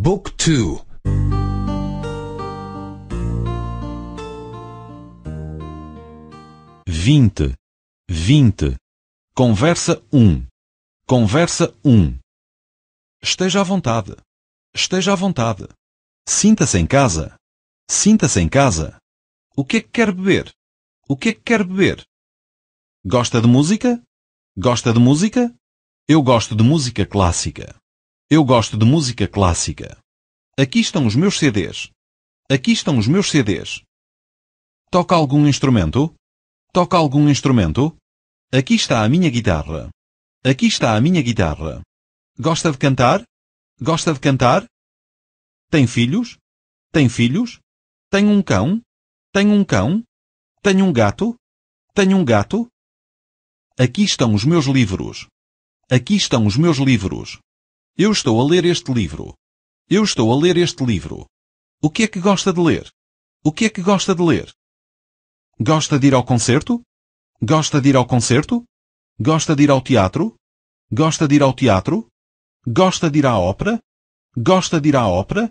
Book 2 20 20 Conversa 1 Conversa 1 Esteja à vontade. Esteja à vontade. Sinta-se em casa. Sinta-se em casa. O que é que quer beber? O que é que quer beber? Gosta de música? Gosta de música? Eu gosto de música clássica. Eu gosto de música clássica. Aqui estão os meus CDs. Aqui estão os meus CDs. Toca algum instrumento? Toca algum instrumento? Aqui está a minha guitarra. Aqui está a minha guitarra. Gosta de cantar? Gosta de cantar? Tem filhos? Tem filhos? Tem um cão? Tem um cão? Tem um gato? Tem um gato? Aqui estão os meus livros. Aqui estão os meus livros. Eu estou a ler este livro. Eu estou a ler este livro. O que é que gosta de ler? O que é que gosta de ler? Gosta de ir ao concerto? Gosta de ir ao concerto? Gosta de ir ao teatro? Gosta de ir ao teatro? Gosta de ir à ópera? Gosta de ir à ópera?